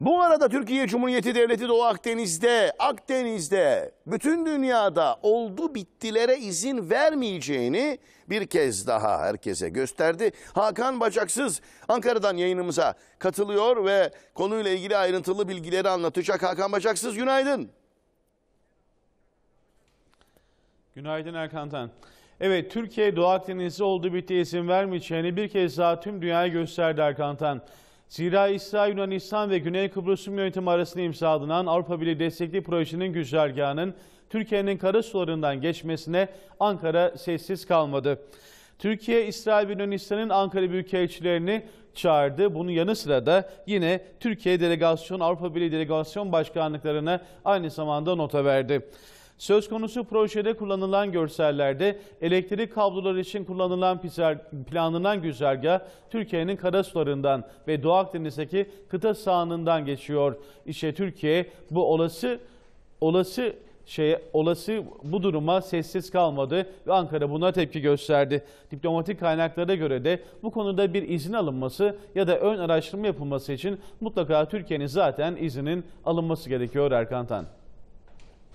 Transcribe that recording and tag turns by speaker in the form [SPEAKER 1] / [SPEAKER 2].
[SPEAKER 1] Bu arada Türkiye Cumhuriyeti Devleti Doğu Akdeniz'de, Akdeniz'de bütün dünyada oldu bittilere izin vermeyeceğini bir kez daha herkese gösterdi. Hakan Bacaksız Ankara'dan yayınımıza katılıyor ve konuyla ilgili ayrıntılı bilgileri anlatacak. Hakan Bacaksız günaydın.
[SPEAKER 2] Günaydın Erkan'tan. Evet Türkiye Doğu Akdeniz'de oldu bitti izin vermeyeceğini bir kez daha tüm dünyaya gösterdi Erkan'tan. Zira İsrail, Yunanistan ve Güney Kıbrıs'ın Rum yönetimi arasında imzalanan Avrupa Birliği destekli projenin güzergahının Türkiye'nin kara sularından geçmesine Ankara sessiz kalmadı. Türkiye, İsrail ve Yunanistan'ın Ankara Büyükelçilerini çağırdı. Bunun yanı sıra da yine Türkiye Delegasyon, Avrupa Birliği Delegasyon Başkanlıklarına aynı zamanda nota verdi. Söz konusu projede kullanılan görsellerde elektrik kabloları için kullanılan planlanan güzergah Türkiye'nin karasularından ve Doğu Akdeniz'deki kıta sahanından geçiyor. İşte Türkiye bu olası olası şey olası bu duruma sessiz kalmadı ve Ankara buna tepki gösterdi. Diplomatik kaynaklara göre de bu konuda bir izin alınması ya da ön araştırma yapılması için mutlaka Türkiye'nin zaten izinin alınması gerekiyor Erkan Tan.